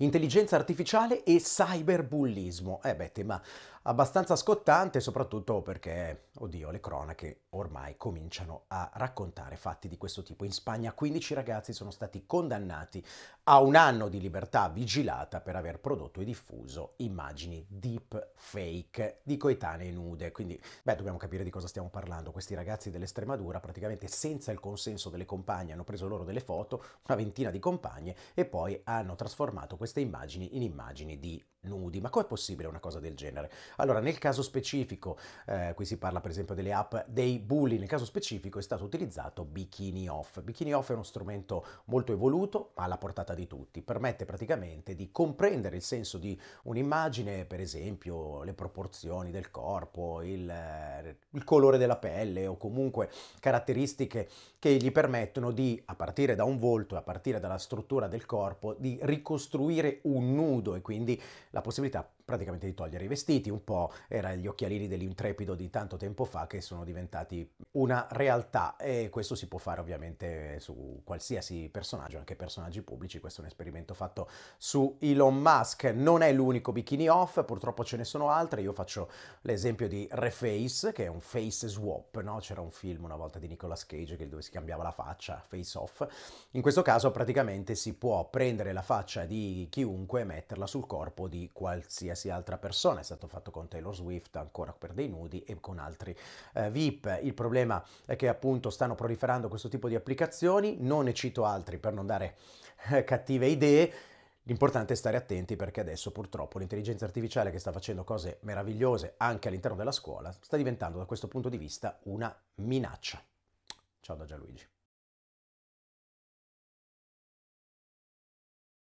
intelligenza artificiale e cyberbullismo. Eh beh, tema abbastanza scottante, soprattutto perché, oddio, le cronache ormai cominciano a raccontare fatti di questo tipo. In Spagna 15 ragazzi sono stati condannati a un anno di libertà vigilata per aver prodotto e diffuso immagini deep fake di coetanee nude. Quindi, beh, dobbiamo capire di cosa stiamo parlando. Questi ragazzi dell'Estremadura, praticamente senza il consenso delle compagne, hanno preso loro delle foto, una ventina di compagne, e poi hanno trasformato queste immagini in immagini di nudi. Ma com'è possibile una cosa del genere? Allora, nel caso specifico, eh, qui si parla per esempio delle app dei bulli, nel caso specifico è stato utilizzato Bikini Off. Bikini Off è uno strumento molto evoluto, ma alla portata di tutti. Permette praticamente di comprendere il senso di un'immagine, per esempio le proporzioni del corpo, il, eh, il colore della pelle o comunque caratteristiche che gli permettono di, a partire da un volto e a partire dalla struttura del corpo, di ricostruire un nudo e quindi la possibilità praticamente di togliere i vestiti, un po' era gli occhialini dell'intrepido di tanto tempo fa che sono diventati una realtà e questo si può fare ovviamente su qualsiasi personaggio, anche personaggi pubblici, questo è un esperimento fatto su Elon Musk, non è l'unico bikini off, purtroppo ce ne sono altre, io faccio l'esempio di Reface che è un face swap, no? c'era un film una volta di Nicolas Cage dove si cambiava la faccia, face off, in questo caso praticamente si può prendere la faccia di chiunque e metterla sul corpo di qualsiasi qualsiasi altra persona, è stato fatto con Taylor Swift ancora per dei nudi e con altri eh, VIP. Il problema è che appunto stanno proliferando questo tipo di applicazioni, non ne cito altri per non dare eh, cattive idee, L'importante è stare attenti perché adesso purtroppo l'intelligenza artificiale che sta facendo cose meravigliose anche all'interno della scuola sta diventando da questo punto di vista una minaccia. Ciao da Gianluigi.